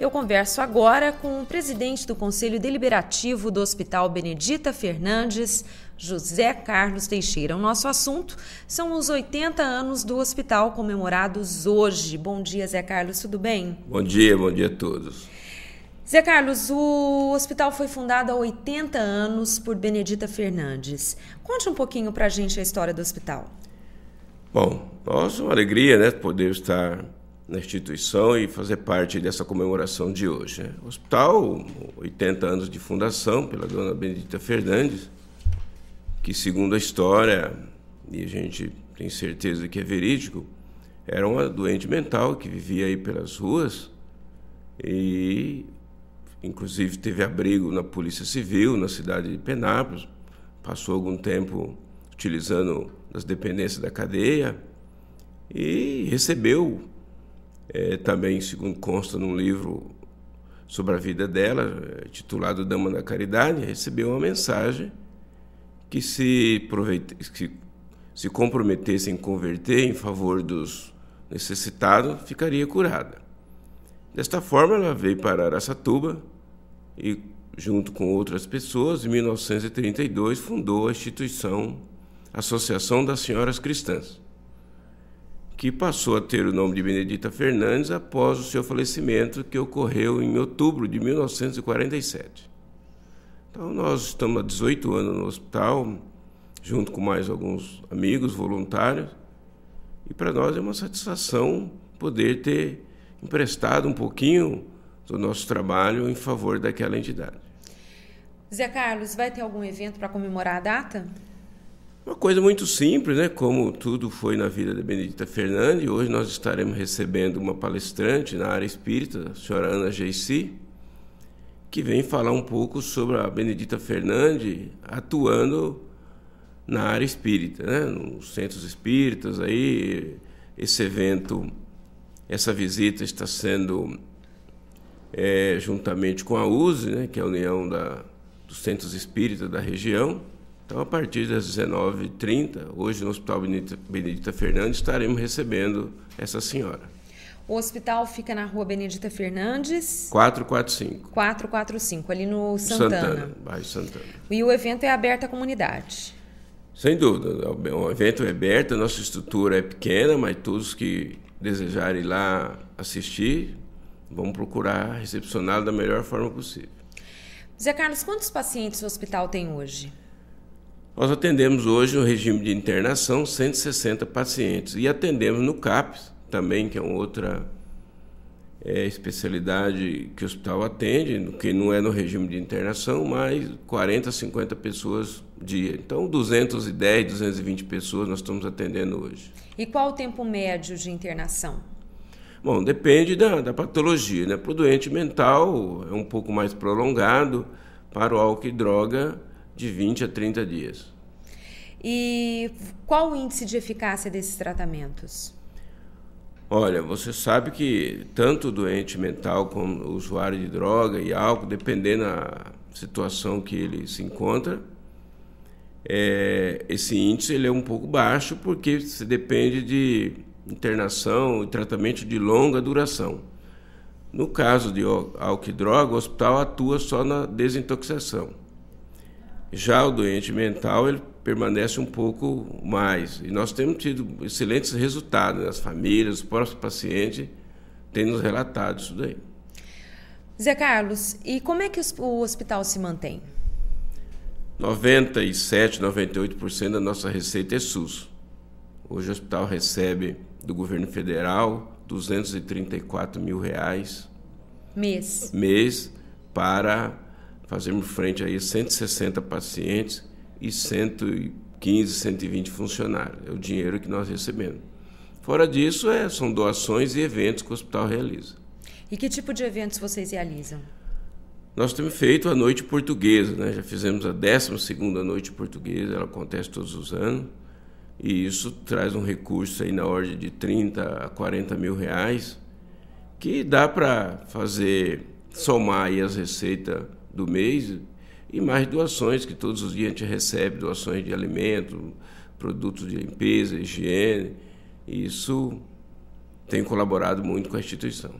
Eu converso agora com o presidente do Conselho Deliberativo do Hospital Benedita Fernandes, José Carlos Teixeira. O nosso assunto são os 80 anos do hospital comemorados hoje. Bom dia, Zé Carlos, tudo bem? Bom dia, bom dia a todos. Zé Carlos, o hospital foi fundado há 80 anos por Benedita Fernandes. Conte um pouquinho para a gente a história do hospital. Bom, nossa, uma alegria, né, poder estar na instituição e fazer parte dessa comemoração de hoje. O hospital, 80 anos de fundação pela dona Benedita Fernandes, que segundo a história, e a gente tem certeza que é verídico, era uma doente mental que vivia aí pelas ruas e inclusive teve abrigo na Polícia Civil, na cidade de Penápolis, passou algum tempo utilizando as dependências da cadeia e recebeu é, também, segundo consta num livro sobre a vida dela, titulado Dama da Caridade, recebeu uma mensagem que se, que se comprometesse em converter em favor dos necessitados, ficaria curada. Desta forma, ela veio para Aracatuba e, junto com outras pessoas, em 1932 fundou a instituição Associação das Senhoras Cristãs que passou a ter o nome de Benedita Fernandes após o seu falecimento, que ocorreu em outubro de 1947. Então, nós estamos há 18 anos no hospital, junto com mais alguns amigos voluntários, e para nós é uma satisfação poder ter emprestado um pouquinho do nosso trabalho em favor daquela entidade. Zé Carlos, vai ter algum evento para comemorar a data? Uma coisa muito simples, né? como tudo foi na vida de Benedita Fernandes, hoje nós estaremos recebendo uma palestrante na área espírita, a senhora Ana Geici, que vem falar um pouco sobre a Benedita Fernandes atuando na área espírita, né? nos centros espíritas. Aí esse evento, essa visita está sendo é, juntamente com a USE, né? que é a União da, dos Centros Espíritas da região então, a partir das 19h30, hoje no Hospital Benedita Fernandes, estaremos recebendo essa senhora. O hospital fica na rua Benedita Fernandes. 445. 445, ali no Santana. Santana, bairro Santana. E o evento é aberto à comunidade. Sem dúvida, o é evento é aberto, a nossa estrutura é pequena, mas todos que desejarem ir lá assistir, vamos procurar recepcioná-lo da melhor forma possível. Zé Carlos, quantos pacientes o hospital tem hoje? Nós atendemos hoje no regime de internação 160 pacientes e atendemos no CAPS também, que é uma outra é, especialidade que o hospital atende, que não é no regime de internação, mas 40, 50 pessoas dia. Então, 210, 220 pessoas nós estamos atendendo hoje. E qual o tempo médio de internação? Bom, depende da, da patologia, né? Para o doente mental é um pouco mais prolongado, para o álcool e droga de 20 a 30 dias. E qual o índice de eficácia desses tratamentos? Olha, você sabe que tanto o doente mental como o usuário de droga e álcool, dependendo da situação que ele se encontra, é, esse índice ele é um pouco baixo porque se depende de internação e tratamento de longa duração. No caso de álcool e droga, o hospital atua só na desintoxicação. Já o doente mental, ele permanece um pouco mais. E nós temos tido excelentes resultados, né? as famílias, os próprios pacientes têm nos relatado isso daí. Zé Carlos, e como é que o hospital se mantém? 97, 98% da nossa receita é SUS. Hoje o hospital recebe do governo federal 234 mil reais mês, mês para Fazemos frente aí a 160 pacientes e 115, 120 funcionários. É o dinheiro que nós recebemos. Fora disso, é, são doações e eventos que o hospital realiza. E que tipo de eventos vocês realizam? Nós temos feito a Noite Portuguesa, né? já fizemos a 12 Noite Portuguesa, ela acontece todos os anos, e isso traz um recurso aí na ordem de 30 a 40 mil reais, que dá para fazer, somar aí as receitas do mês e mais doações que todos os dias a gente recebe doações de alimento, produtos de limpeza, higiene. isso tem colaborado muito com a instituição.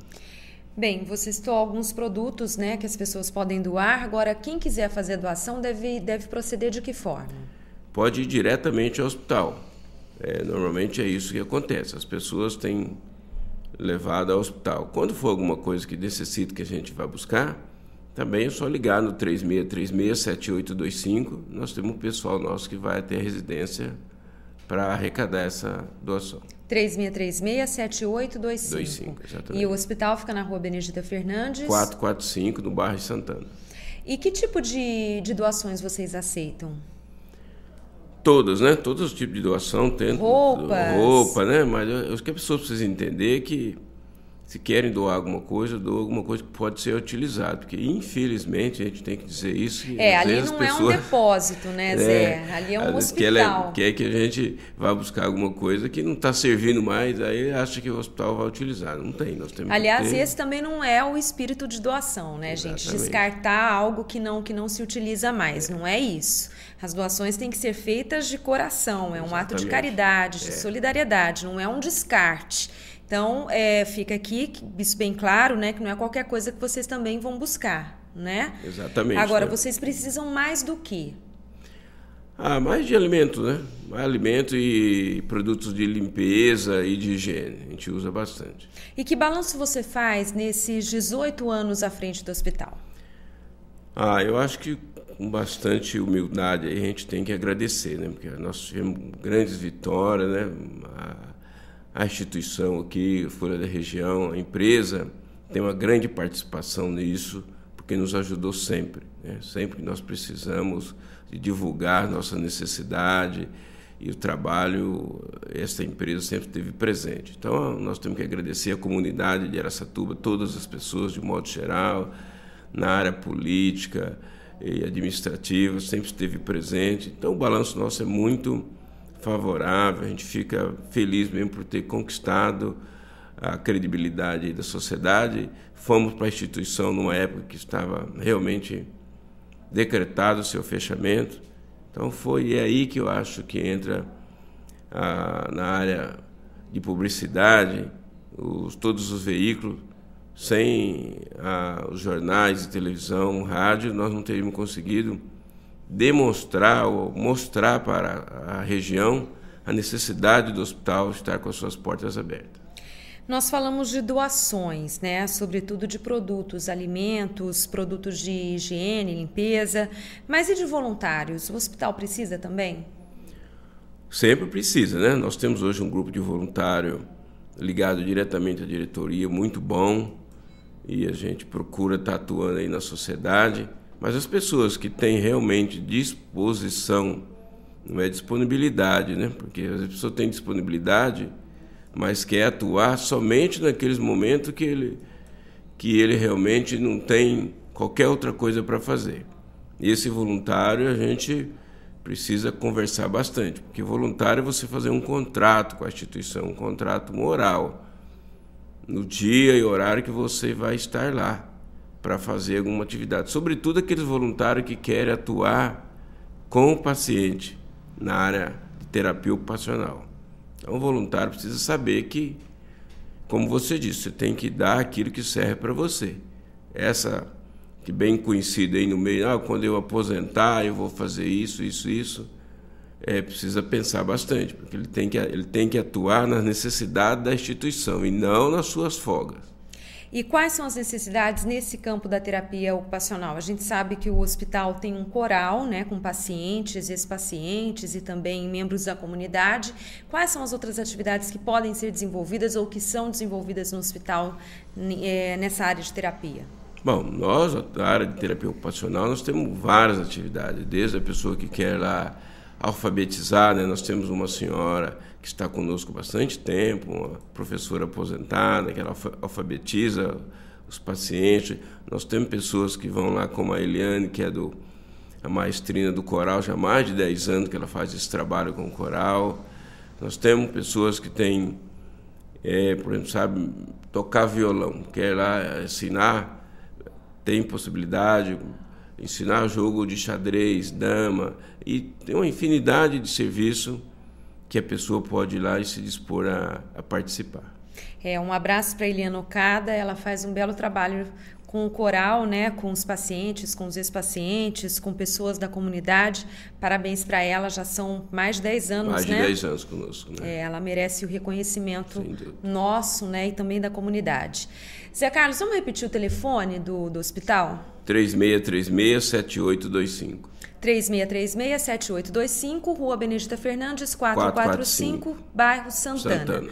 Bem, você citou alguns produtos né, que as pessoas podem doar. Agora, quem quiser fazer doação deve, deve proceder de que forma? Pode ir diretamente ao hospital. É, normalmente é isso que acontece. As pessoas têm levado ao hospital. Quando for alguma coisa que necessita que a gente vá buscar, também é só ligar no 3636-7825. Nós temos um pessoal nosso que vai até a residência para arrecadar essa doação. 3636-7825. E o hospital fica na rua Benedita Fernandes? 445, no bairro de Santana. E que tipo de, de doações vocês aceitam? Todas, né? Todos os tipos de doação. Tem Roupas. Roupa, né? Mas eu, eu, que a pessoa precisa entender que se querem doar alguma coisa, doa alguma coisa que pode ser utilizada, porque infelizmente a gente tem que dizer isso. É, ali não pessoas, é um depósito, né, é, Zé? É, ali é um hospital. Quer, quer que a gente vá buscar alguma coisa que não está servindo mais, aí acha que o hospital vai utilizar. Não tem, nós temos Aliás, que ter... esse também não é o espírito de doação, né, Exatamente. gente? Descartar algo que não, que não se utiliza mais, é. não é isso. As doações têm que ser feitas de coração, é um Exatamente. ato de caridade, de é. solidariedade, não é um descarte. Então, é, fica aqui isso bem claro, né? Que não é qualquer coisa que vocês também vão buscar, né? Exatamente. Agora, né? vocês precisam mais do que? Ah, mais de alimento, né? Alimento e produtos de limpeza e de higiene. A gente usa bastante. E que balanço você faz nesses 18 anos à frente do hospital? Ah, eu acho que com bastante humildade a gente tem que agradecer, né? Porque nós tivemos grandes vitórias, né? a instituição aqui, Folha da Região, a empresa, tem uma grande participação nisso, porque nos ajudou sempre. Né? Sempre que nós precisamos de divulgar nossa necessidade e o trabalho, esta empresa sempre esteve presente. Então, nós temos que agradecer a comunidade de Aracatuba, todas as pessoas, de modo geral, na área política e administrativa, sempre esteve presente. Então, o balanço nosso é muito favorável, a gente fica feliz mesmo por ter conquistado a credibilidade da sociedade. Fomos para a instituição numa época que estava realmente decretado o seu fechamento. Então foi é aí que eu acho que entra a, ah, na área de publicidade os, todos os veículos. Sem a, ah, os jornais, televisão, rádio, nós não teríamos conseguido demonstrar ou mostrar para a região a necessidade do hospital estar com as suas portas abertas. Nós falamos de doações, né? Sobretudo de produtos, alimentos, produtos de higiene, limpeza. Mas e de voluntários? O hospital precisa também? Sempre precisa, né? Nós temos hoje um grupo de voluntário ligado diretamente à diretoria, muito bom. E a gente procura estar tá atuando aí na sociedade. Mas as pessoas que têm realmente disposição, não é disponibilidade, né? Porque a pessoa tem disponibilidade, mas quer atuar somente naqueles momentos que ele, que ele realmente não tem qualquer outra coisa para fazer. E esse voluntário a gente precisa conversar bastante, porque voluntário é você fazer um contrato com a instituição, um contrato moral, no dia e horário que você vai estar lá para fazer alguma atividade, sobretudo aqueles voluntários que querem atuar com o paciente na área de terapia ocupacional. Então, o voluntário precisa saber que, como você disse, você tem que dar aquilo que serve para você. Essa que bem conhecida aí no meio, ah, quando eu aposentar, eu vou fazer isso, isso, isso. É, precisa pensar bastante, porque ele tem, que, ele tem que atuar nas necessidades da instituição e não nas suas folgas. E quais são as necessidades nesse campo da terapia ocupacional? A gente sabe que o hospital tem um coral, né, com pacientes, ex-pacientes e também membros da comunidade. Quais são as outras atividades que podem ser desenvolvidas ou que são desenvolvidas no hospital é, nessa área de terapia? Bom, nós, a área de terapia ocupacional, nós temos várias atividades, desde a pessoa que quer lá alfabetizar, né? nós temos uma senhora que está conosco há bastante tempo, uma professora aposentada, que ela alfabetiza os pacientes. Nós temos pessoas que vão lá, como a Eliane, que é do, a maestrina do coral, já há mais de 10 anos que ela faz esse trabalho com o coral. Nós temos pessoas que têm, é, por exemplo, sabe tocar violão, quer lá ensinar, tem possibilidade, ensinar jogo de xadrez, dama, e tem uma infinidade de serviço que a pessoa pode ir lá e se dispor a, a participar. É, um abraço para Eliana Ocada, ela faz um belo trabalho com o coral, né, com os pacientes, com os ex-pacientes, com pessoas da comunidade. Parabéns para ela, já são mais de 10 anos, mais né? Mais de 10 anos conosco, né? É, ela merece o reconhecimento nosso, né, e também da comunidade. Zé Carlos, vamos repetir o telefone do, do hospital? 3636-7825. 3636-7825, Rua Benedita Fernandes, 445, 445. bairro Santana. Santana.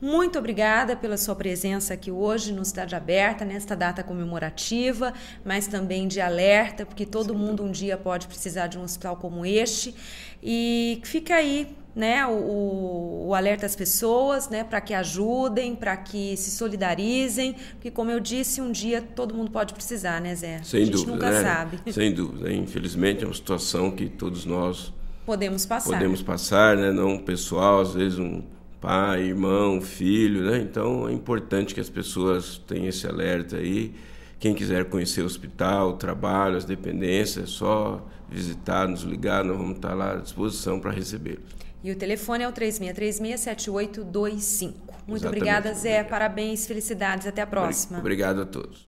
Muito obrigada pela sua presença aqui hoje no Cidade Aberta, nesta data comemorativa, mas também de alerta, porque todo Sim. mundo um dia pode precisar de um hospital como este. E fica aí né, o, o alerta às pessoas, né, para que ajudem, para que se solidarizem, porque como eu disse, um dia todo mundo pode precisar, né, Zé? Sem a gente dúvida, nunca né? sabe. Sem dúvida. Infelizmente é uma situação que todos nós podemos passar. Podemos passar, né, não pessoal, às vezes um pai, irmão, filho, né? Então é importante que as pessoas tenham esse alerta aí. Quem quiser conhecer o hospital, o trabalho, as dependências, é só visitar, nos ligar, nós vamos estar lá à disposição para recebê-los. E o telefone é o 3636-7825. Muito obrigada, Zé. Obrigado. Parabéns, felicidades. Até a próxima. Obrigado a todos.